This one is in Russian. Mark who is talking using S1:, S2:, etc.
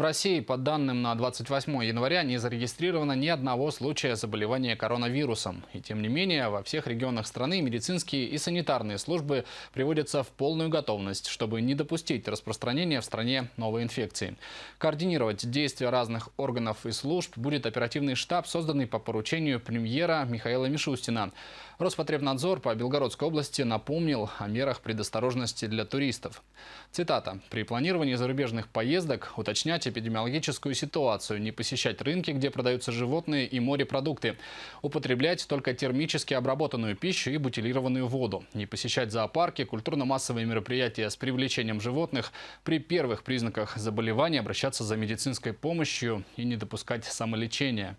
S1: В России, по данным на 28 января, не зарегистрировано ни одного случая заболевания коронавирусом. И тем не менее, во всех регионах страны медицинские и санитарные службы приводятся в полную готовность, чтобы не допустить распространения в стране новой инфекции. Координировать действия разных органов и служб будет оперативный штаб, созданный по поручению премьера Михаила Мишустина. Роспотребнадзор по Белгородской области напомнил о мерах предосторожности для туристов. Цитата. «При планировании зарубежных поездок уточнять эпидемиологическую ситуацию, не посещать рынки, где продаются животные и морепродукты, употреблять только термически обработанную пищу и бутилированную воду, не посещать зоопарки, культурно-массовые мероприятия с привлечением животных, при первых признаках заболевания обращаться за медицинской помощью и не допускать самолечения.